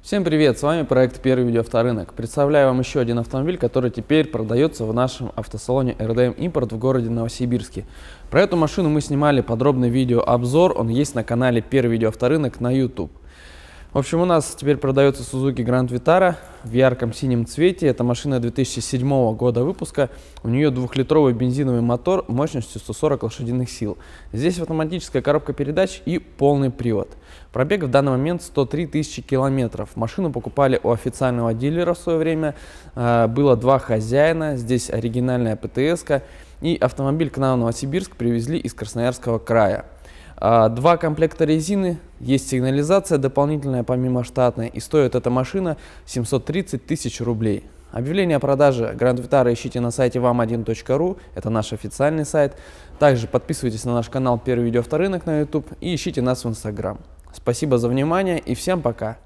Всем привет, с вами проект «Первый видео авторынок». Представляю вам еще один автомобиль, который теперь продается в нашем автосалоне RDM Import эм в городе Новосибирске. Про эту машину мы снимали подробный видеообзор, он есть на канале «Первый видео авторынок» на YouTube. В общем, у нас теперь продается Suzuki Grand Vitara в ярком синем цвете. Это машина 2007 года выпуска. У нее двухлитровый бензиновый мотор мощностью 140 лошадиных сил. Здесь автоматическая коробка передач и полный привод. Пробег в данный момент 103 тысячи километров. Машину покупали у официального дилера в свое время. А, было два хозяина. Здесь оригинальная птс -ка. И автомобиль к нам в Новосибирск привезли из Красноярского края. А, два комплекта резины есть сигнализация дополнительная помимо штатной, и стоит эта машина 730 тысяч рублей. Объявление о продаже Grand Vitara ищите на сайте вам1.ру, это наш официальный сайт. Также подписывайтесь на наш канал «Первый видео авторынок» на YouTube и ищите нас в Instagram. Спасибо за внимание и всем пока!